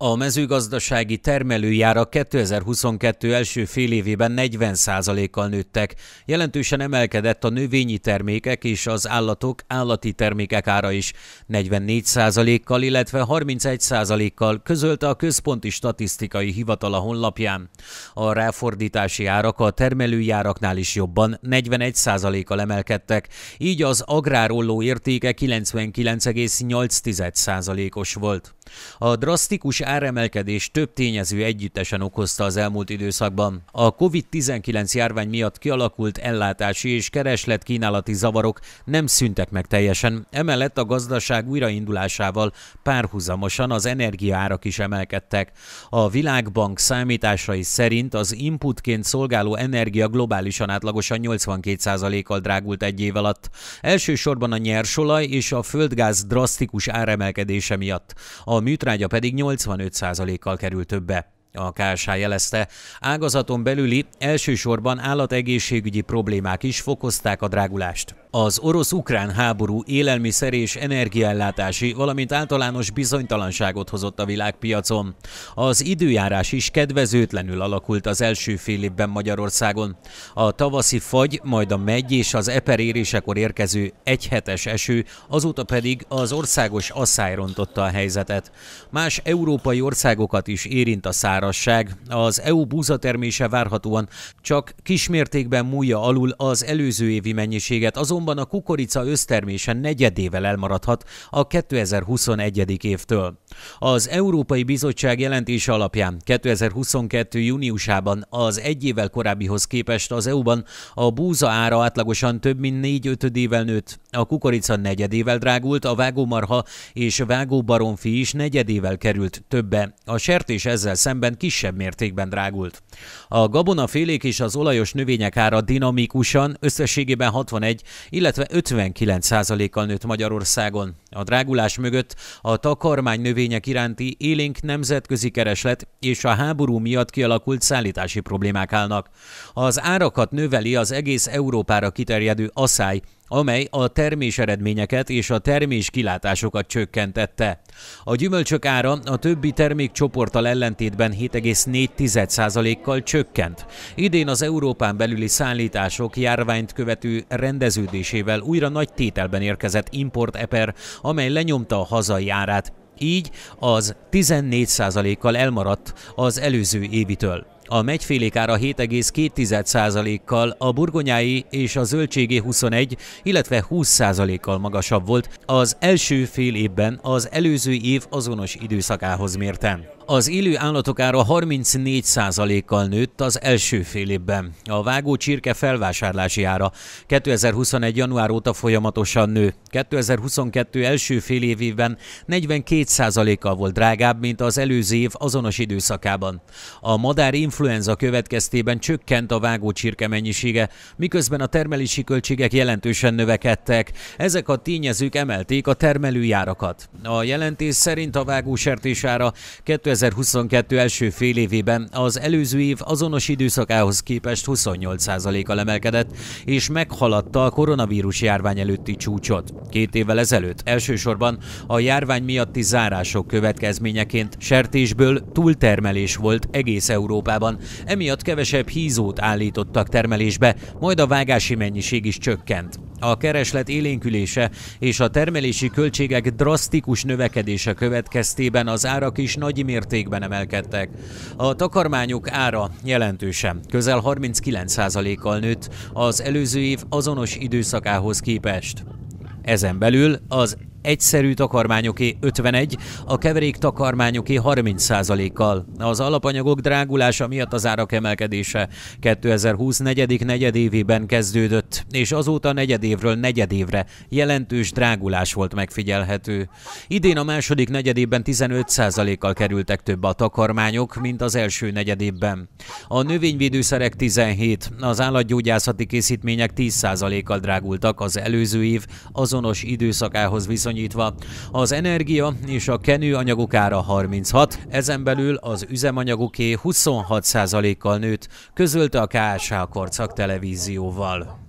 A mezőgazdasági termelőjára 2022 első fél évében 40%-kal nőttek. Jelentősen emelkedett a növényi termékek és az állatok állati termékek ára is. 44%-kal, illetve 31%-kal közölte a Központi Statisztikai Hivatal a honlapján. A ráfordítási árak a termelőjáraknál is jobban 41%-kal emelkedtek, így az agrárolló értéke 99,8%-os volt. A drasztikus áremelkedés több tényező együttesen okozta az elmúlt időszakban. A COVID-19 járvány miatt kialakult ellátási és kereslet-kínálati zavarok nem szüntek meg teljesen. Emellett a gazdaság újraindulásával párhuzamosan az energiaárak is emelkedtek. A Világbank számításai szerint az inputként szolgáló energia globálisan átlagosan 82%-kal drágult egy év alatt. Elsősorban a nyersolaj és a földgáz drasztikus áremelkedése miatt. A a műtrágya pedig 85%-kal kerül többe. A KSH jelezte, ágazaton belüli elsősorban állategészségügyi problémák is fokozták a drágulást. Az orosz-ukrán háború élelmiszer és energiaellátási, valamint általános bizonytalanságot hozott a világpiacon. Az időjárás is kedvezőtlenül alakult az első fél évben Magyarországon. A tavaszi fagy, majd a megy és az érésekor érkező egyhetes eső, azóta pedig az országos asszály rontotta a helyzetet. Más európai országokat is érint a szár szárasság. Az EU búzatermése várhatóan csak kismértékben múlja alul az előző évi mennyiséget, azonban a kukorica össztermése negyedével elmaradhat a 2021. évtől. Az Európai Bizottság jelentése alapján 2022. júniusában az egy évvel korábbihoz képest az EU-ban a búza ára átlagosan több mint négy ötödével nőtt, a kukorica negyedével drágult, a vágómarha és vágóbaromfi is negyedével került többe. A sertés ezzel szemben esetben kisebb mértékben drágult. A gabonafélék és az olajos növények ára dinamikusan, összességében 61, illetve 59 százalékkal nőtt Magyarországon. A drágulás mögött a takarmány növények iránti élénk nemzetközi kereslet és a háború miatt kialakult szállítási problémák állnak. Az árakat növeli az egész Európára kiterjedő asszály, amely a termés eredményeket és a termés kilátásokat csökkentette. A gyümölcsök ára a többi termékcsoporttal ellentétben 7,4%-kal csökkent. Idén az Európán belüli szállítások járványt követő rendeződésével újra nagy tételben érkezett import eper, amely lenyomta a hazai árát. Így az 14%-kal elmaradt az előző évitől a megyfélék ára 7,2%-kal, a burgonyái és a zöldségé 21, illetve 20%-kal magasabb volt az első fél évben az előző év azonos időszakához mérten. Az élő állatok ára 34%-kal nőtt az első fél évben. A vágó csirke felvásárlási ára 2021. január óta folyamatosan nő. 2022 első fél évében 42%-kal volt drágább, mint az előző év azonos időszakában. A madár influenza következtében csökkent a vágó csirke mennyisége, miközben a termelési költségek jelentősen növekedtek. Ezek a tényezők emelték a termelőjárakat. A jelentés szerint a sertés ára 2000 2022 első fél évében az előző év azonos időszakához képest 28%-kal emelkedett, és meghaladta a koronavírus járvány előtti csúcsot. Két évvel ezelőtt elsősorban a járvány miatti zárások következményeként sertésből túltermelés volt egész Európában, emiatt kevesebb hízót állítottak termelésbe, majd a vágási mennyiség is csökkent. A kereslet élénkülése és a termelési költségek drasztikus növekedése következtében az árak is nagy mértékben emelkedtek. A takarmányok ára jelentősen, közel 39%-kal nőtt az előző év azonos időszakához képest. Ezen belül az egyszerű takarmányoké 51, a keverék takarmányoké 30%-kal. Az alapanyagok drágulása miatt az árak emelkedése 2020 negyedik negyedévében kezdődött, és azóta negyedévről negyedévre jelentős drágulás volt megfigyelhető. Idén a második negyedében 15%-kal kerültek több a takarmányok, mint az első negyedében. A növényvédőszerek 17, az állatgyógyászati készítmények 10%-kal drágultak az előző év azonos időszakához viszont viszonyítva. Az energia és a kenő anyagok ára 36, ezen belül az üzemanyagoké 26%-kal nőtt, közölte a KSH Korcak televízióval.